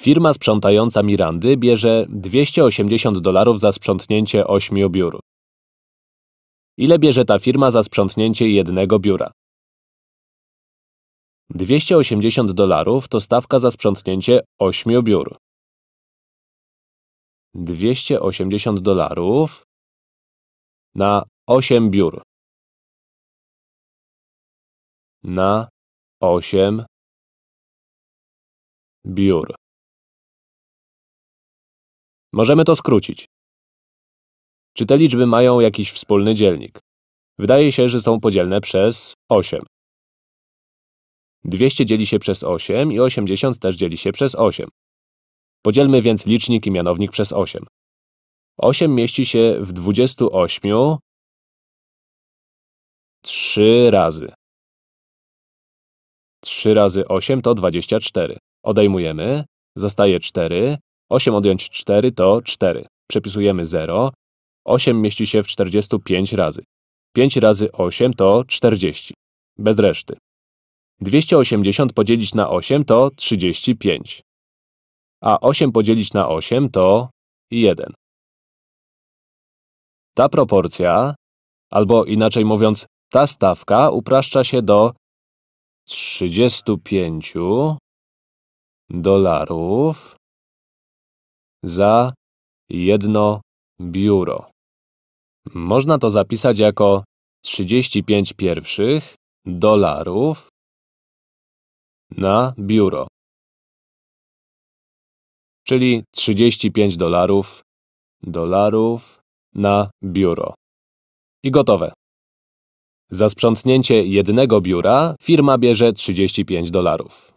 Firma sprzątająca Mirandy bierze 280 dolarów za sprzątnięcie ośmiu biur. Ile bierze ta firma za sprzątnięcie jednego biura? 280 dolarów to stawka za sprzątnięcie ośmiu biur. 280 dolarów na 8 biur. Na 8 biur. Możemy to skrócić. Czy te liczby mają jakiś wspólny dzielnik? Wydaje się, że są podzielne przez 8. 200 dzieli się przez 8 i 80 też dzieli się przez 8. Podzielmy więc licznik i mianownik przez 8. 8 mieści się w 28 3 razy. 3 razy 8 to 24. Odejmujemy, zostaje 4, 8 odjąć 4 to 4. Przepisujemy 0. 8 mieści się w 45 razy. 5 razy 8 to 40. Bez reszty. 280 podzielić na 8 to 35. A 8 podzielić na 8 to 1. Ta proporcja, albo inaczej mówiąc, ta stawka upraszcza się do 35 dolarów za jedno biuro. Można to zapisać jako 35 pierwszych dolarów na biuro. Czyli 35 dolarów dolarów na biuro. I gotowe. Za sprzątnięcie jednego biura firma bierze 35 dolarów.